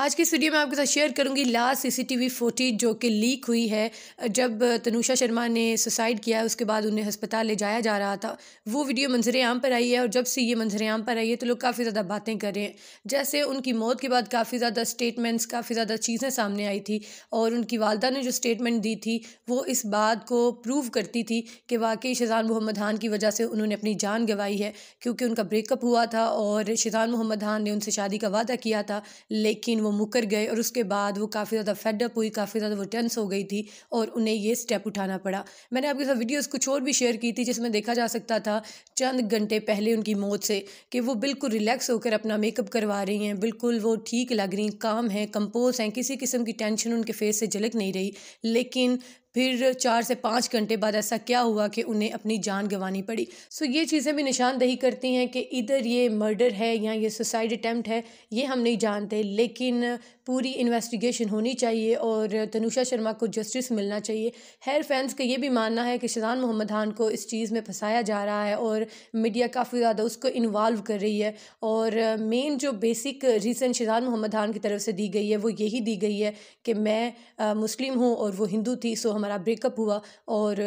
आज की इस वीडियो में आपके साथ शेयर करूंगी लास्ट सीसीटीवी फुटेज जो कि लीक हुई है जब तनुषा शर्मा ने सुसाइड किया है उसके बाद उन्हें अस्पताल ले जाया जा रहा था वो वीडियो मंजर आम पर आई है और जब से ये मंजर आम पर आई है तो लोग काफ़ी ज़्यादा बातें कर रहे हैं जैसे उनकी मौत के बाद काफ़ी ज़्यादा स्टेटमेंट्स काफ़ी ज़्यादा चीज़ें सामने आई थी और उनकी वालदा ने जो स्टेटमेंट दी थी वो इस बात को प्रूव करती थी कि वाकई शजान मोहम्मद खान की वजह से उन्होंने अपनी जान गंवाई है क्योंकि उनका ब्रेकअप हुआ था और शजान मोहम्मद खान ने उनसे शादी का वादा किया था लेकिन वो मुकर गए और उसके बाद वो काफ़ी ज़्यादा फेडअप हुई काफ़ी ज़्यादा वो टेंस हो गई थी और उन्हें ये स्टेप उठाना पड़ा मैंने आपके साथ वीडियोस कुछ और भी शेयर की थी जिसमें देखा जा सकता था चंद घंटे पहले उनकी मौत से कि वो बिल्कुल रिलैक्स होकर अपना मेकअप करवा रही हैं बिल्कुल वो ठीक लग रही काम हैं कंपोज हैं किसी किस्म की टेंशन उनके फेस से झलक नहीं रही लेकिन फिर चार से पाँच घंटे बाद ऐसा क्या हुआ कि उन्हें अपनी जान गंवानी पड़ी सो ये चीज़ें भी निशानदही करती हैं कि इधर ये मर्डर है या ये सुसाइड अटैम्प्ट है ये हम नहीं जानते लेकिन पूरी इन्वेस्टिगेशन होनी चाहिए और तनुषा शर्मा को जस्टिस मिलना चाहिए हेयर फैंस का ये भी मानना है कि शजान मोहम्मद खान को इस चीज़ में फंसाया जा रहा है और मीडिया काफ़ी ज़्यादा उसको इन्वॉल्व कर रही है और मेन जो बेसिक रीज़न शजान मोहम्मद खान की तरफ से दी गई है वो यही दी गई है कि मैं मुस्लिम हूँ और वो हिंदू थी सो हम हमारा ब्रेकअप हुआ और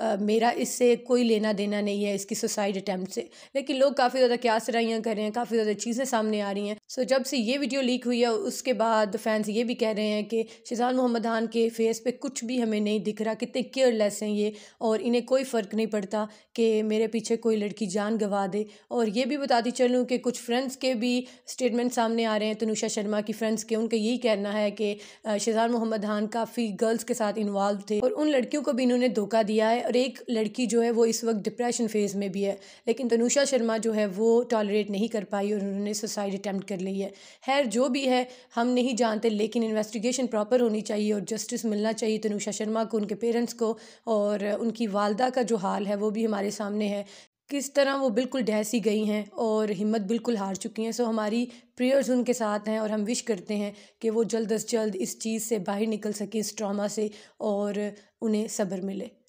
आ, मेरा इससे कोई लेना देना नहीं है इसकी सुसाइड अटैम्प्ट से लेकिन लोग काफ़ी ज़्यादा क्या सराइयाँ कर रहे हैं काफ़ी ज़्यादा चीज़ें सामने आ रही हैं सो जब से ये वीडियो लीक हुई है उसके बाद फैंस ये भी कह रहे हैं कि शिजान मोहम्मद खान के फेस पे कुछ भी हमें नहीं दिख रहा कितने केयरलेस हैं ये और इन्हें कोई फ़र्क नहीं पड़ता कि मेरे पीछे कोई लड़की जान गंवा दे और ये भी बताती चलूँ कि कुछ फ्रेंड्स के भी स्टेटमेंट सामने आ रहे हैं तनुषा शर्मा की फ्रेंड्स के उनका यही कहना है कि शिजान मोहम्मद खान काफ़ी गर्ल्स के साथ इन्वॉल्व थे और उन लड़कियों को भी इन्होंने धोखा दिया है और एक लड़की जो है वो इस वक्त डिप्रेशन फेज़ में भी है लेकिन तनुषा शर्मा जो है वो टॉलरेट नहीं कर पाई और उन्होंने सुसाइड अटैम्प्ट कर ली है खैर जो भी है हम नहीं जानते लेकिन इन्वेस्टिगेशन प्रॉपर होनी चाहिए और जस्टिस मिलना चाहिए तनुषा शर्मा को उनके पेरेंट्स को और उनकी वालदा का जो हाल है वो भी हमारे सामने है किस तरह वो बिल्कुल ढहसी गई हैं और हिम्मत बिल्कुल हार चुकी हैं सो हमारी प्रेयर्स उनके साथ हैं और हम विश करते हैं कि वो जल्द अज जल्द इस चीज़ से बाहर निकल सकें इस ट्रामा से और उन्हें सब्र मिले